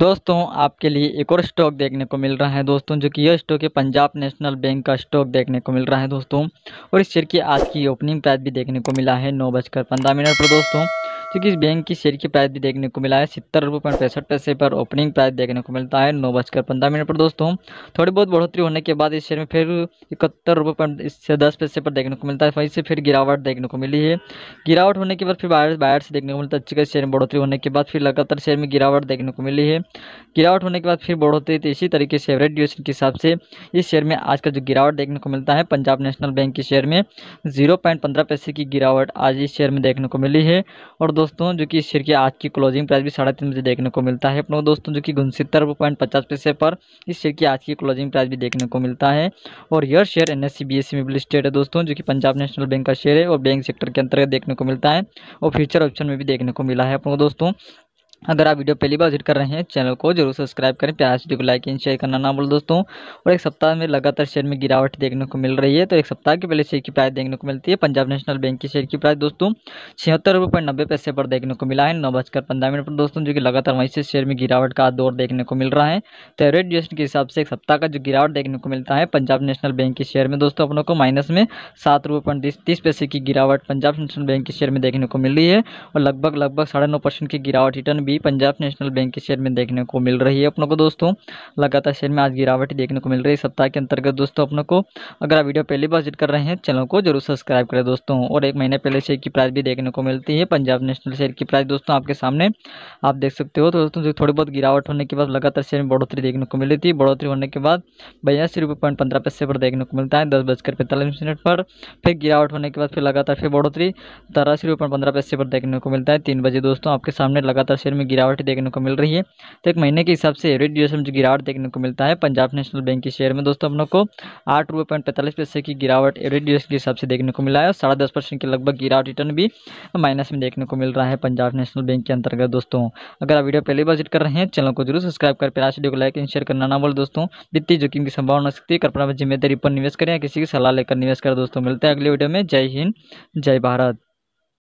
दोस्तों आपके लिए एक और स्टॉक देखने को मिल रहा है दोस्तों जो कि यह स्टॉक है पंजाब नेशनल बैंक का स्टॉक देखने को मिल रहा है दोस्तों और इस शेयर की आज की ओपनिंग प्राइस भी देखने को मिला है नौ बजकर पंद्रह मिनट पर दोस्तों क्योंकि इस बैंक की शेयर की प्राइस भी देखने को मिला है सत्तर रुपये पॉइंट पैंसठ पैसे पर ओपनिंग प्राइस देखने को मिलता है नौ बजकर पंद्रह मिनट पर दोस्तों थोड़ी बहुत बढ़ोतरी होने के बाद इस शेयर में फिर इकहत्तर रुपये पॉइंट इससे दस पैसे पर देखने को मिलता है वहीं से फिर गिरावट देखने को मिली है गिरावट होने के बाद फिर बाहर बाहर से देखने को मिलता है अच्छी शेयर में बढ़ोतरी होने के बाद फिर लगातार शेयर में गिरावट देखने को मिली है गिरावट होने के बाद फिर बढ़ोतरी तो इसी तरीके से एवरेज ड्यूरेशन के हिसाब से इस शेयर में आज का जो गिरावट देखने को मिलता है पंजाब नेशनल बैंक के शेयर में जीरो पैसे की गिरावट आज इस शेयर में देखने को मिली है और दोस्तों जो कि इस शेयर की आज की क्लोजिंग प्राइस भी साढ़े तीन बजे देखने को मिलता है अपनों दोस्तों जो कि उनसत्तर पॉइंट पचास पैसे पर इस शेयर की आज की क्लोजिंग प्राइस भी देखने को मिलता है और यह share N S C B S C है दोस्तों जो कि पंजाब नेशनल बैंक का शेयर है और बैंक सेक्टर के अंतर्गत देखने को मिलता है और फ्यूचर ऑप्शन में भी देखने को मिला है अपनों दोस्तों अगर आप वीडियो पहली बार विजिट कर रहे हैं चैनल को जरूर सब्सक्राइब करें प्याज वीडियो को लाइक एंड शेयर करना ना भूल दोस्तों और एक सप्ताह में लगातार शेयर में गिरावट देखने को मिल रही है तो एक सप्ताह के पहले शेयर की प्राइस देखने को मिलती है पंजाब नेशनल बैंक की शेयर की प्राइस दोस्तों छिहत्तर रुपये नब्बे पैसे पर देखने को मिला है नौ बजकर पंद्रह मिनट पर दोस्तों जो कि लगातार वहीं से शेयर में गिरावट का दौर देखने को मिल रहा है तो एवरेज ड्यूरेशन के हिसाब से एक सप्ताह का जो गिरावट देखने को मिलता है पंजाब नेशनल बैंक के शेयर में दोस्तों अपनों को माइनस में सात रुपये तीस पैसे की गिरावट पंजाब नेशनल बैंक के शेयर में देखने को मिल रही है और लगभग लगभग साढ़े नौ परसेंट की गिरावट रिटर्न भी पंजाब नेशनल बैंक के शेयर में देखने को मिल रही है अपनों को दोस्तों लगातार शेयर में आज गिरावट देखने को मिल रही है सप्ताह के अंतर्गत दोस्तों अपनों को अगर आप वीडियो पहली बार विजिट कर रहे हैं चैनल को जरूर सब्सक्राइब करें दोस्तों और एक महीने पहले शेयर की प्राइस भी देखने को मिलती है पंजाब नेशनल शेयर की प्राइस दोस्तों आपके सामने आप देख सकते हो तो दोस्तों थोड़ी बहुत गिरावट होने के बाद लगातार शेयर में बढ़ोतरी देखने को मिली थी बढ़ोतरी होने के बाद बयासी रुपये पॉइंट पंद्रह पैसे पर देखने को मिलता है दस बजकर पैंतालीस मिनट पर फिर गिरावट होने के बाद फिर लगातार फिर बढ़ोतरी तिरासी रुपये पॉइंट पंद्रह पैसे पर देखने को मिलता है तीन बजे दोस्तों आपके सामने लगातार शेयर में गिरावट देखने को मिल रही है तो एक महीने के हिसाब से एवरेज ड्यूरेशन में जो गिरावट देखने को मिलता है पंजाब नेशनल बैंक के शेयर में दोस्तों हम लोग को आठ रुपये पॉइंट पैंतालीस पैसे की गिरावट एवरेज ड्यूरेशन के हिसाब से देखने को मिला है और साढ़े दस परसेंट के लगभग गिरावट रिटर्न भी माइनस में देखने को मिल रहा है पंजाब नेशनल बैंक के अंतर्गत दोस्तों अगर आप वीडियो पहले विजिट कर रहे हैं चैनल को जरूर सब्सक्राइब कर पहला वीडियो को लाइक एंड शेयर करना ना बोल दोस्तों वित्तीय जोखिम की संभावना हो सकती है कृपया जिम्मेदारी पर निवेश करें या किसी की सलाह लेकर निवेश करें दोस्तों मिलते हैं अगले वीडियो में जय हिंद जय भारत